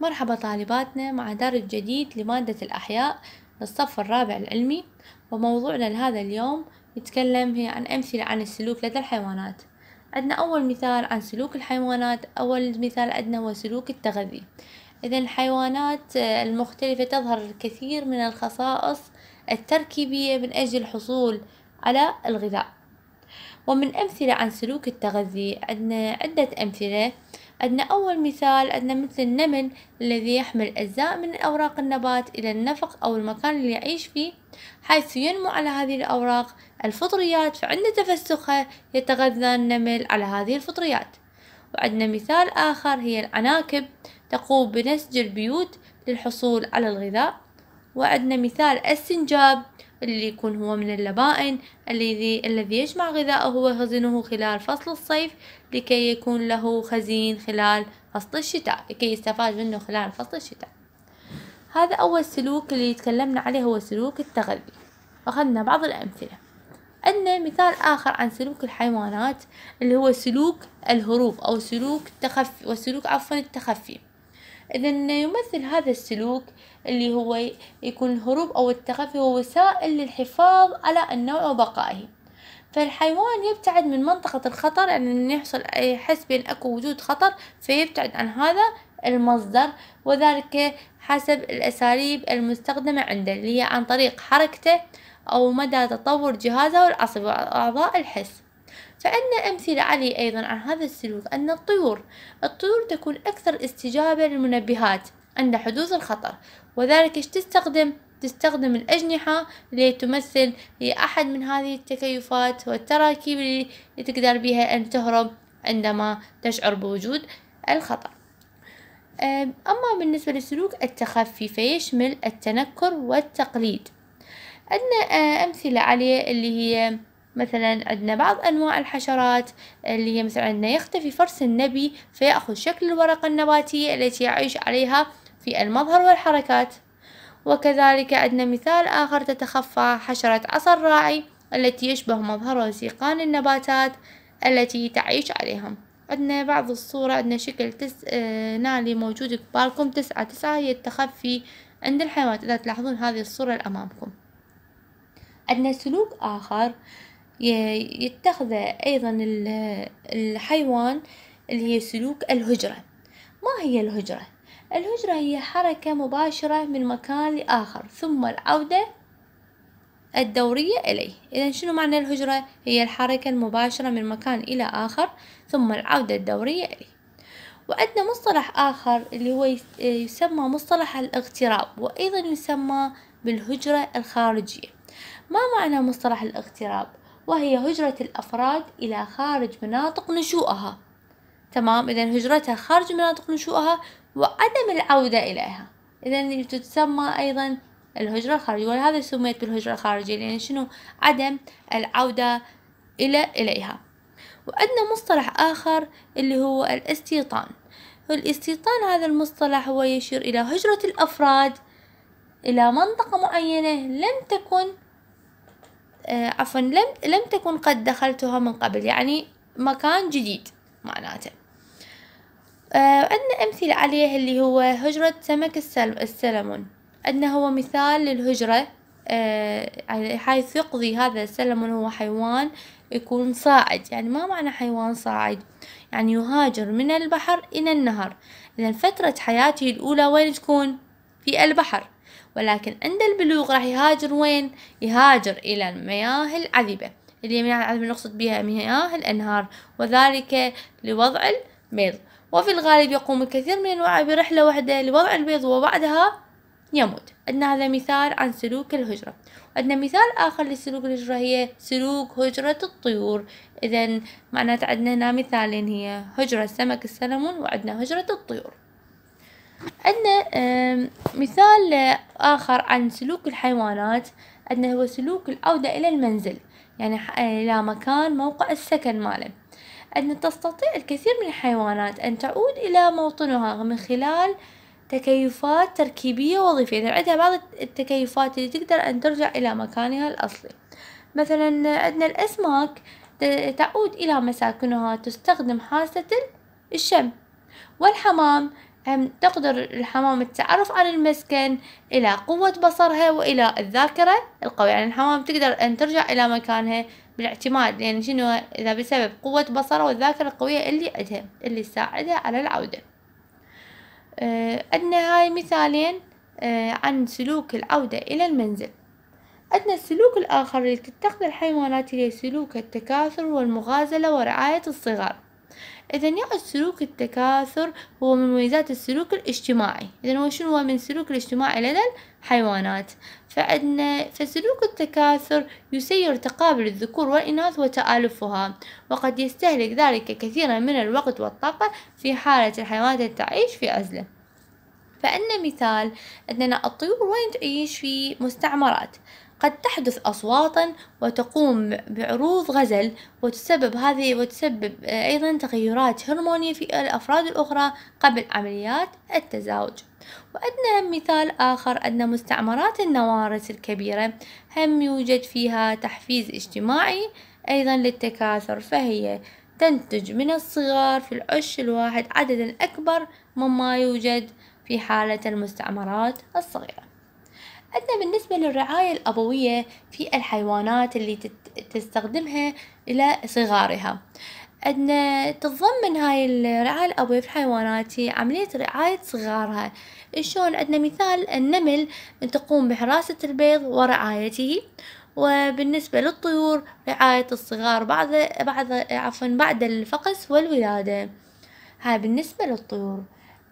مرحبا طالباتنا مع درس جديد لمادة الأحياء للصف الرابع العلمي وموضوعنا لهذا اليوم يتكلم هي عن أمثلة عن السلوك لدى الحيوانات عندنا أول مثال عن سلوك الحيوانات أول مثال عندنا هو سلوك التغذي إذا الحيوانات المختلفة تظهر الكثير من الخصائص التركيبية من أجل الحصول على الغذاء ومن أمثلة عن سلوك التغذي عندنا عدة أمثلة عندنا أول مثال عندنا مثل النمل الذي يحمل أجزاء من أوراق النبات إلى النفق أو المكان اللي يعيش فيه حيث ينمو على هذه الأوراق الفطريات فعند تفسخها يتغذى النمل على هذه الفطريات وعندنا مثال آخر هي العناكب تقوم بنسج البيوت للحصول على الغذاء وعندنا مثال السنجاب اللي يكون هو من اللبائن الذي الذي يجمع غذاءه ويخزنه خلال فصل الصيف لكي يكون له خزين خلال فصل الشتاء لكي يستفاد منه خلال فصل الشتاء هذا أول سلوك اللي تكلمنا عليه هو سلوك التغذي أخذنا بعض الأمثلة عندنا مثال آخر عن سلوك الحيوانات اللي هو سلوك الهروب أو سلوك التخفي وسلوك عفوا التخفي إذا يمثل هذا السلوك اللي هو يكون الهروب أو التخفي هو وسائل للحفاظ على النوع وبقائه فالحيوان يبتعد من منطقة الخطر يعني أن يحصل يحس بأن أكو وجود خطر فيبتعد عن هذا المصدر وذلك حسب الأساليب المستخدمة عنده اللي هي عن طريق حركته أو مدى تطور جهازه والعصب وأعضاء الحس فأن أمثلة عليه أيضا عن هذا السلوك أن الطيور الطيور تكون أكثر استجابة للمنبهات عند حدوث الخطر وذلك ايش تستخدم تستخدم الأجنحة اللي تمثل لأحد من هذه التكيفات والتراكيب اللي تقدر بها أن تهرب عندما تشعر بوجود الخطر أما بالنسبة لسلوك التخفي فيشمل التنكر والتقليد عندنا آه، أمثلة عليه اللي هي مثلا عندنا بعض أنواع الحشرات اللي هي مثلا عندنا يختفي فرس النبي فيأخذ شكل الورقة النباتية التي يعيش عليها في المظهر والحركات وكذلك عندنا مثال آخر تتخفى حشرة عصا الراعي التي يشبه مظهر سيقان النباتات التي تعيش عليهم عندنا بعض الصورة عندنا شكل تس... آه، نالي موجود قبالكم تسعة تسعة هي التخفي عند الحيوانات إذا تلاحظون هذه الصورة أمامكم عندنا سلوك آخر يتخذ أيضا الحيوان اللي هي سلوك الهجرة ما هي الهجرة؟ الهجرة هي حركة مباشرة من مكان لآخر ثم العودة الدورية إليه إذا شنو معنى الهجرة؟ هي الحركة المباشرة من مكان إلى آخر ثم العودة الدورية إليه وعندنا مصطلح آخر اللي هو يسمى مصطلح الاغتراب وأيضا يسمى بالهجرة الخارجية ما معنى مصطلح الاغتراب؟ وهي هجرة الأفراد إلى خارج مناطق نشوءها تمام إذا هجرتها خارج مناطق نشوءها وعدم العودة إليها إذا تسمى أيضا الهجرة الخارجية ولهذا سميت بالهجرة الخارجية لأن يعني شنو عدم العودة إلى إليها وعندنا مصطلح آخر اللي هو الاستيطان الاستيطان هذا المصطلح هو يشير إلى هجرة الأفراد إلى منطقة معينة لم تكن آه، عفوا لم لم تكن قد دخلتها من قبل يعني مكان جديد معناته آه، عندنا أمثلة عليه اللي هو هجرة سمك السلمون عندنا هو مثال للهجرة آه، حيث يقضي هذا السلمون هو حيوان يكون صاعد يعني ما معنى حيوان صاعد يعني يهاجر من البحر إلى النهر إذا فترة حياته الأولى وين تكون في البحر ولكن عند البلوغ راح يهاجر وين يهاجر إلى المياه العذبة اللي المياه العذبة نقصد بها مياه الأنهار وذلك لوضع البيض وفي الغالب يقوم الكثير من الوعي برحلة واحدة لوضع البيض وبعدها يموت عندنا هذا مثال عن سلوك الهجرة عندنا مثال آخر لسلوك الهجرة هي سلوك هجرة الطيور إذا معناته عندنا هنا مثالين هي هجرة سمك السلمون وعندنا هجرة الطيور عندنا مثال آخر عن سلوك الحيوانات عندنا هو سلوك العودة إلى المنزل يعني إلى مكان موقع السكن ماله أن تستطيع الكثير من الحيوانات أن تعود إلى موطنها من خلال تكيفات تركيبية وظيفية يعني عندها بعض التكيفات اللي تقدر أن ترجع إلى مكانها الأصلي مثلا عندنا الأسماك تعود إلى مساكنها تستخدم حاسة الشم والحمام تقدر الحمام التعرف على المسكن إلى قوة بصرها وإلى الذاكرة القوية يعني الحمام تقدر أن ترجع إلى مكانها بالاعتماد لأن يعني شنو إذا بسبب قوة بصرها والذاكرة القوية اللي عندها اللي تساعدها على العودة عندنا أه، هاي مثالين أه، عن سلوك العودة إلى المنزل عندنا السلوك الآخر اللي تتخذ الحيوانات إليه سلوك التكاثر والمغازلة ورعاية الصغار إذا يعد سلوك التكاثر هو من مميزات السلوك الاجتماعي إذا هو شنو هو من السلوك الاجتماعي لدى الحيوانات فعندنا فسلوك التكاثر يسير تقابل الذكور والإناث وتآلفها وقد يستهلك ذلك كثيرا من الوقت والطاقة في حالة الحيوانات تعيش في عزلة فعندنا مثال أننا الطيور وين تعيش في مستعمرات قد تحدث أصواتا وتقوم بعروض غزل وتسبب هذه وتسبب آه، أيضا تغيرات هرمونية في الأفراد الأخرى قبل عمليات التزاوج وأدنى مثال آخر أن مستعمرات النوارس الكبيرة هم يوجد فيها تحفيز اجتماعي أيضا للتكاثر فهي تنتج من الصغار في العش الواحد عددا أكبر مما يوجد في حالة المستعمرات الصغيرة عندنا بالنسبة للرعاية الأبوية في الحيوانات اللي تستخدمها إلى صغارها عندنا تتضمن هاي الرعاية الأبوية في الحيوانات هي عملية رعاية صغارها شلون عندنا مثال النمل تقوم بحراسة البيض ورعايته وبالنسبة للطيور رعاية الصغار بعد بعد عفوا بعد الفقس والولادة هاي بالنسبة للطيور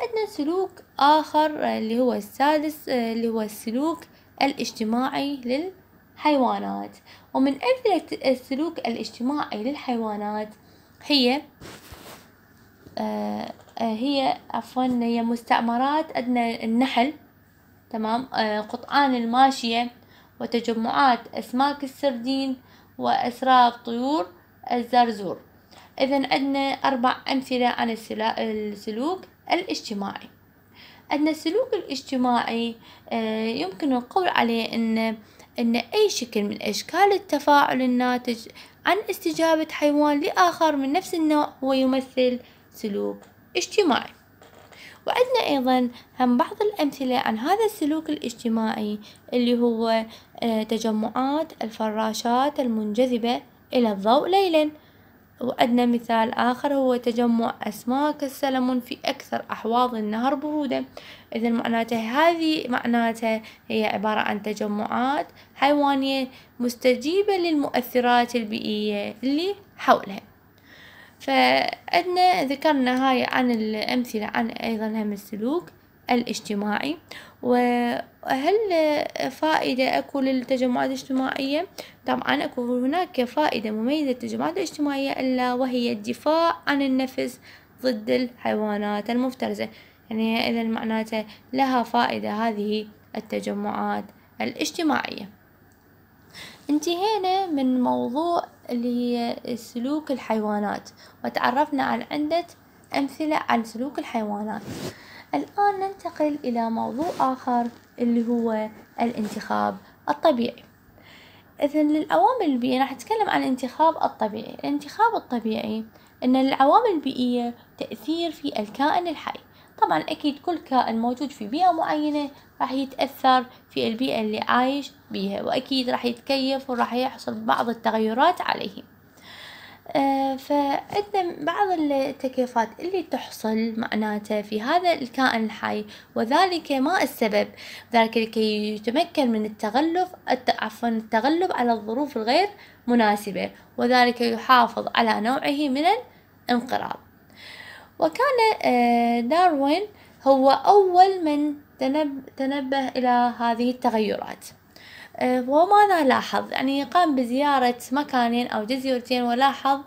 عندنا سلوك آخر اللي هو السادس اللي هو السلوك الاجتماعي للحيوانات ومن أمثلة السلوك الاجتماعي للحيوانات هي آه، آه، هي عفوا هي مستعمرات عندنا النحل تمام آه، قطعان الماشية وتجمعات أسماك السردين وأسراب طيور الزرزور إذا عندنا أربع أمثلة عن السلوك الاجتماعي أن السلوك الاجتماعي آه، يمكن القول عليه أن أن أي شكل من أشكال التفاعل الناتج عن استجابة حيوان لآخر من نفس النوع هو يمثل سلوك اجتماعي وعندنا أيضا هم بعض الأمثلة عن هذا السلوك الاجتماعي اللي هو آه، تجمعات الفراشات المنجذبة إلى الضوء ليلا وأدنى مثال آخر هو تجمع أسماك السلمون في أكثر أحواض النهر برودة إذا معناته هذه معناته هي عبارة عن تجمعات حيوانية مستجيبة للمؤثرات البيئية اللي حولها فأدنى ذكرنا هاي عن الأمثلة عن أيضا هم السلوك الاجتماعي وهل فائدة أكو للتجمعات الاجتماعية؟ طبعا أكو هناك فائدة مميزة للتجمعات الاجتماعية ألا وهي الدفاع عن النفس ضد الحيوانات المفترسة يعني إذا معناته لها فائدة هذه التجمعات الاجتماعية انتهينا من موضوع اللي هي سلوك الحيوانات وتعرفنا على عدة أمثلة عن سلوك الحيوانات الآن ننتقل إلى موضوع آخر اللي هو الانتخاب الطبيعي إذا للعوامل البيئية راح نتكلم عن الانتخاب الطبيعي الانتخاب الطبيعي أن العوامل البيئية تأثير في الكائن الحي طبعا أكيد كل كائن موجود في بيئة معينة راح يتأثر في البيئة اللي عايش بيها وأكيد راح يتكيف وراح يحصل بعض التغيرات عليه آه، فعندنا بعض التكيفات اللي تحصل معناته في هذا الكائن الحي وذلك ما السبب ذلك لكي يتمكن من التغلب عفوا التغلب على الظروف الغير مناسبة وذلك يحافظ على نوعه من الانقراض وكان آه، داروين هو أول من تنبه إلى هذه التغيرات آه، وماذا لاحظ يعني قام بزيارة مكانين أو جزيرتين ولاحظ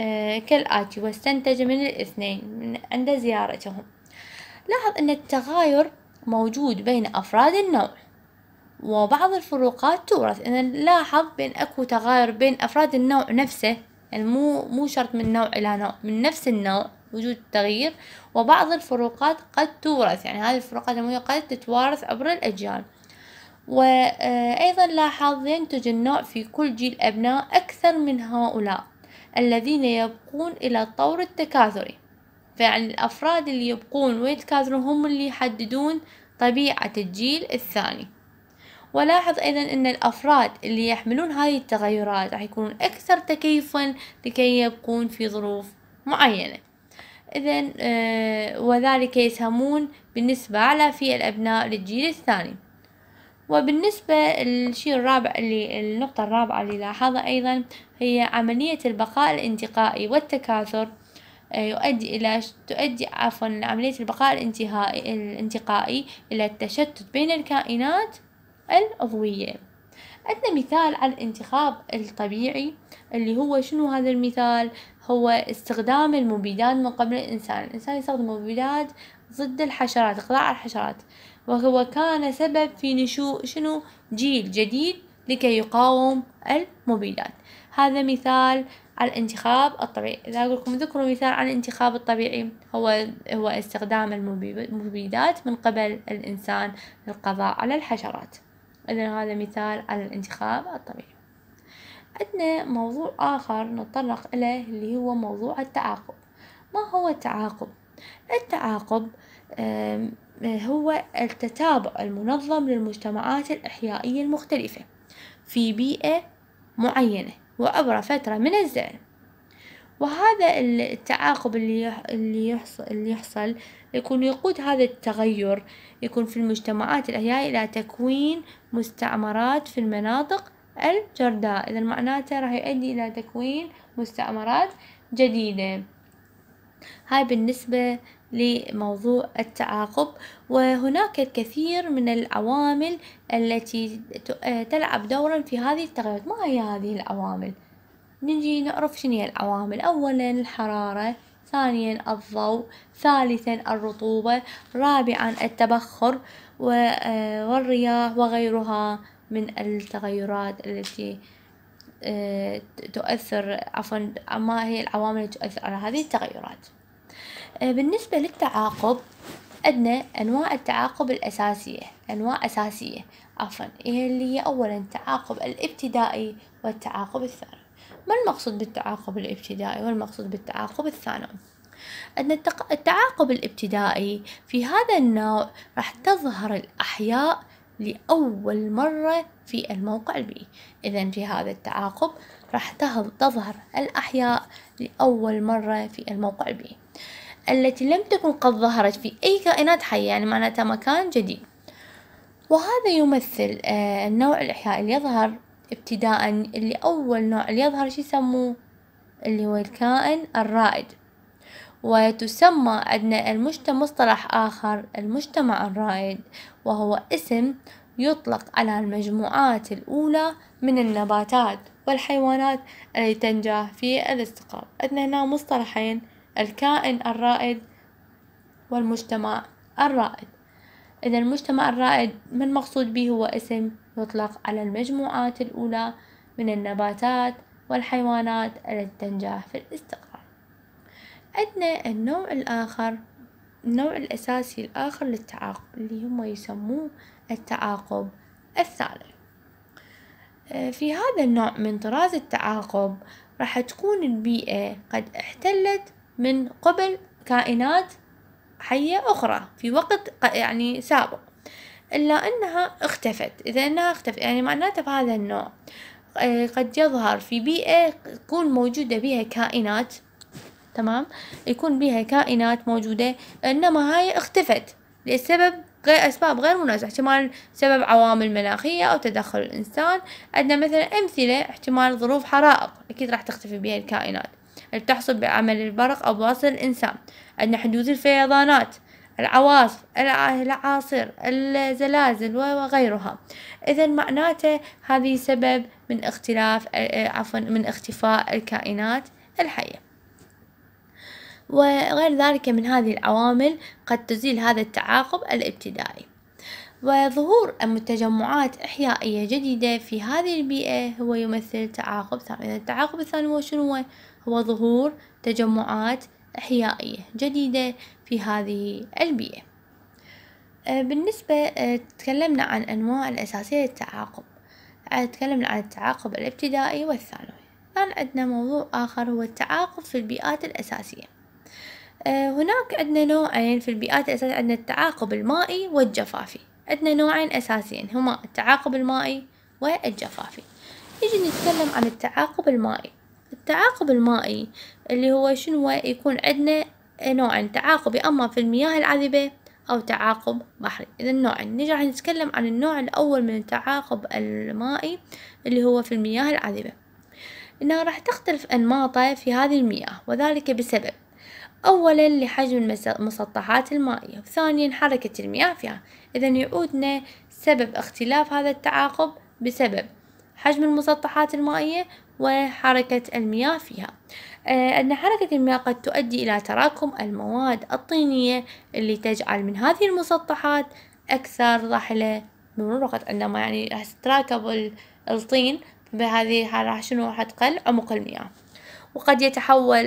آه، كالآتي واستنتج من الاثنين من عند زيارتهم لاحظ أن التغاير موجود بين أفراد النوع وبعض الفروقات تورث إذا لاحظ بين أكو تغاير بين أفراد النوع نفسه يعني مو مو شرط من نوع إلى نوع من نفس النوع وجود تغيير وبعض الفروقات قد تورث يعني هذه الفروقات قد تتوارث عبر الأجيال وأيضا لاحظ ينتج النوع في كل جيل أبناء أكثر من هؤلاء الذين يبقون إلى الطور التكاثري فيعني الأفراد اللي يبقون ويتكاثرون هم اللي يحددون طبيعة الجيل الثاني ولاحظ أيضا أن الأفراد اللي يحملون هذه التغيرات راح يكونون أكثر تكيفا لكي يبقون في ظروف معينة إذا آه، وذلك يسهمون بالنسبة على في الأبناء للجيل الثاني وبالنسبة الشيء الرابع اللي النقطة الرابعة اللي لاحظها أيضا هي عملية البقاء الانتقائي والتكاثر آه، يؤدي إلى تؤدي عفوا عملية البقاء الانتهائي الانتقائي إلى التشتت بين الكائنات العضوية عندنا مثال على الانتخاب الطبيعي اللي هو شنو هذا المثال هو استخدام المبيدات من قبل الإنسان الإنسان يستخدم مبيدات ضد الحشرات إقلاع الحشرات وهو كان سبب في نشوء شنو جيل جديد لكي يقاوم المبيدات هذا مثال على الانتخاب الطبيعي إذا أقول لكم ذكروا مثال عن الانتخاب الطبيعي هو هو استخدام المبيدات من قبل الإنسان للقضاء على الحشرات إذا هذا مثال على الانتخاب الطبيعي عندنا موضوع آخر نتطرق إليه اللي هو موضوع التعاقب ما هو التعاقب؟ التعاقب هو التتابع المنظم للمجتمعات الإحيائية المختلفة في بيئة معينة وعبر فترة من الزمن وهذا التعاقب اللي يحصل, اللي يحصل يكون يقود هذا التغير يكون في المجتمعات الأحياء إلى تكوين مستعمرات في المناطق الجرداء إذا معناته راح يؤدي إلى تكوين مستعمرات جديدة هاي بالنسبة لموضوع التعاقب وهناك الكثير من العوامل التي آه، تلعب دورا في هذه التغيرات ما هي هذه العوامل نجي نعرف شنو هي العوامل اولا الحراره ثانيا الضوء ثالثا الرطوبة رابعا التبخر آه، والرياح وغيرها من التغيرات التي آه، تؤثر عفوا ما هي العوامل التي تؤثر على هذه التغيرات آه، بالنسبة للتعاقب عندنا أنواع التعاقب الأساسية أنواع أساسية عفوا هي اللي هي أولا التعاقب الابتدائي والتعاقب الثانوي ما المقصود بالتعاقب الابتدائي والمقصود بالتعاقب الثانوي أن التعاقب الابتدائي في هذا النوع راح تظهر الأحياء لأول مرة في الموقع البيئي إذا في هذا التعاقب راح تظهر الأحياء لأول مرة في الموقع البيئي التي لم تكن قد ظهرت في أي كائنات حية يعني معناتها مكان جديد وهذا يمثل آه، النوع الإحياء اللي يظهر ابتداء اللي أول نوع اللي يظهر شو يسموه اللي هو الكائن الرائد وتسمى عندنا المجتمع مصطلح آخر المجتمع الرائد وهو اسم يطلق على المجموعات الأولى من النباتات والحيوانات التي تنجح في الاستقرار عندنا هنا مصطلحين الكائن الرائد والمجتمع الرائد إذا المجتمع الرائد ما المقصود به هو اسم يطلق على المجموعات الأولى من النباتات والحيوانات التي تنجح في الاستقرار عندنا النوع الآخر النوع الأساسي الآخر للتعاقب اللي هم يسموه التعاقب الثالث آه، في هذا النوع من طراز التعاقب راح تكون البيئة قد احتلت من قبل كائنات حية أخرى في وقت يعني سابق إلا أنها اختفت إذا أنها اختفت يعني معناته بهذا النوع آه، قد يظهر في بيئة تكون موجودة بها كائنات تمام يكون بها كائنات موجودة إنما هاي اختفت لسبب غير أسباب غير مناسبة احتمال سبب عوامل مناخية أو تدخل الإنسان عندنا مثلا أمثلة احتمال ظروف حرائق أكيد راح تختفي بها الكائنات اللي تحصل بعمل البرق أو بواسطة الإنسان عندنا حدوث الفيضانات العواصف الأعاصير الزلازل وغيرها إذا معناته هذه سبب من اختلاف عفوا من اختفاء الكائنات الحية وغير ذلك من هذه العوامل قد تزيل هذا التعاقب الابتدائي وظهور المتجمعات إحيائية جديدة في هذه البيئة هو يمثل تعاقب ثاني التعاقب الثاني هو شنو هو ظهور تجمعات إحيائية جديدة في هذه البيئة آه، بالنسبة آه، تكلمنا عن أنواع الأساسية للتعاقب آه، تكلمنا عن التعاقب الابتدائي والثانوي الآن عندنا موضوع آخر هو التعاقب في البيئات الأساسية هناك عندنا نوعين في البيئات الأساسية عندنا التعاقب المائي والجفافي عندنا نوعين أساسيين هما التعاقب المائي والجفافي نجي نتكلم عن التعاقب المائي التعاقب المائي اللي هو شنو يكون عندنا نوعين تعاقب يا اما في المياه العذبة او تعاقب بحري اذا نوعين نجي راح نتكلم عن النوع الاول من التعاقب المائي اللي هو في المياه العذبة انها راح تختلف انماطه في هذه المياه وذلك بسبب أولا لحجم المسطحات المائية وثانيا حركة المياه فيها إذا يعودنا سبب اختلاف هذا التعاقب بسبب حجم المسطحات المائية وحركة المياه فيها آه، أن حركة المياه قد تؤدي إلى تراكم المواد الطينية اللي تجعل من هذه المسطحات أكثر ضحلة من الوقت عندما يعني راح تتراكب الطين بهذه راح شنو راح تقل عمق المياه وقد يتحول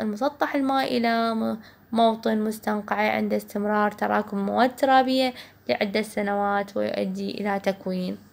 المسطح المائي إلى موطن مستنقع عند استمرار تراكم مواد ترابية لعدة سنوات ويؤدي إلى تكوين